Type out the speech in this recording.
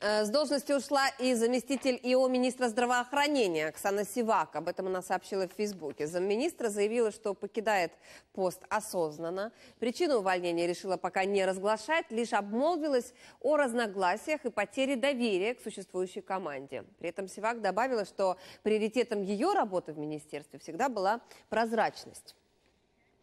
Э, с должности ушла и заместитель ИО министра здравоохранения Оксана Сивак. Об этом она сообщила в Фейсбуке. Замминистра заявила, что покидает пост осознанно. Причину увольнения решила пока не разглашать, лишь обмолвилась о разногласиях и потере доверия к существующей команде. При этом Сивак добавила, что приоритетом ее работы в министерстве всегда была прозрачность.